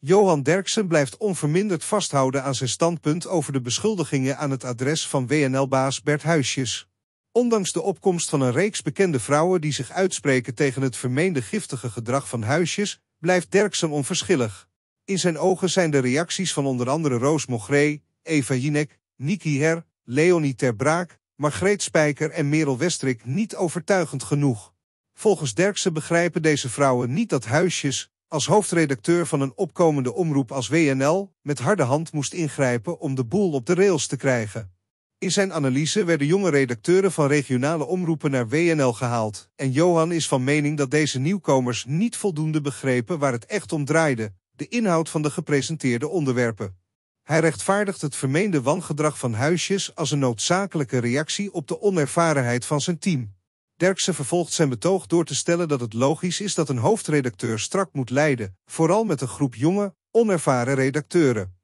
Johan Derksen blijft onverminderd vasthouden aan zijn standpunt over de beschuldigingen aan het adres van WNL-baas Bert Huisjes. Ondanks de opkomst van een reeks bekende vrouwen die zich uitspreken tegen het vermeende giftige gedrag van Huisjes, blijft Derksen onverschillig. In zijn ogen zijn de reacties van onder andere Roos Mogré, Eva Jinek, Niki Her, Leonie Ter Braak, Margreet Spijker en Merel Westrik niet overtuigend genoeg. Volgens Derksen begrijpen deze vrouwen niet dat Huisjes, als hoofdredacteur van een opkomende omroep als WNL met harde hand moest ingrijpen om de boel op de rails te krijgen. In zijn analyse werden jonge redacteuren van regionale omroepen naar WNL gehaald en Johan is van mening dat deze nieuwkomers niet voldoende begrepen waar het echt om draaide, de inhoud van de gepresenteerde onderwerpen. Hij rechtvaardigt het vermeende wangedrag van Huisjes als een noodzakelijke reactie op de onervarenheid van zijn team. Derksen vervolgt zijn betoog door te stellen dat het logisch is dat een hoofdredacteur strak moet leiden, vooral met een groep jonge, onervaren redacteuren.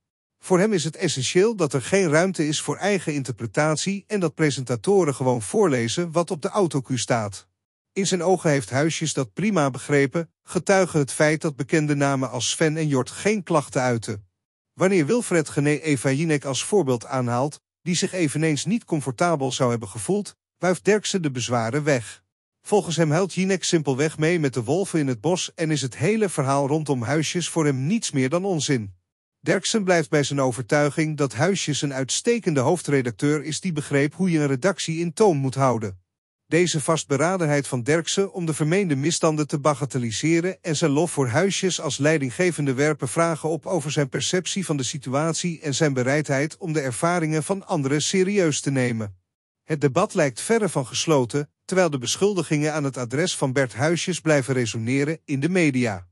Voor hem is het essentieel dat er geen ruimte is voor eigen interpretatie en dat presentatoren gewoon voorlezen wat op de autocue staat. In zijn ogen heeft Huisjes dat prima begrepen, getuigen het feit dat bekende namen als Sven en Jort geen klachten uiten. Wanneer Wilfred Gené Eva Jinek als voorbeeld aanhaalt, die zich eveneens niet comfortabel zou hebben gevoeld, wuift Derksen de bezwaren weg. Volgens hem huilt Jinek simpelweg mee met de wolven in het bos en is het hele verhaal rondom huisjes voor hem niets meer dan onzin. Derksen blijft bij zijn overtuiging dat Huisjes een uitstekende hoofdredacteur is die begreep hoe je een redactie in toom moet houden. Deze vastberadenheid van Derksen om de vermeende misstanden te bagatelliseren en zijn lof voor Huisjes als leidinggevende werpen vragen op over zijn perceptie van de situatie en zijn bereidheid om de ervaringen van anderen serieus te nemen. Het debat lijkt verre van gesloten, terwijl de beschuldigingen aan het adres van Bert Huisjes blijven resoneren in de media.